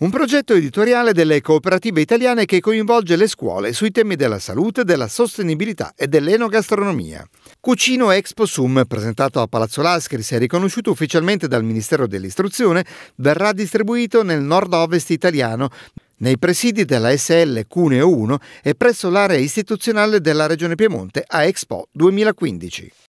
Un progetto editoriale delle cooperative italiane che coinvolge le scuole sui temi della salute, della sostenibilità e dell'enogastronomia. Cucino Expo Sum, presentato a Palazzo Lascri, si è riconosciuto ufficialmente dal Ministero dell'Istruzione, verrà distribuito nel nord-ovest italiano nei presidi della SL Cuneo 1 e presso l'area istituzionale della Regione Piemonte a Expo 2015.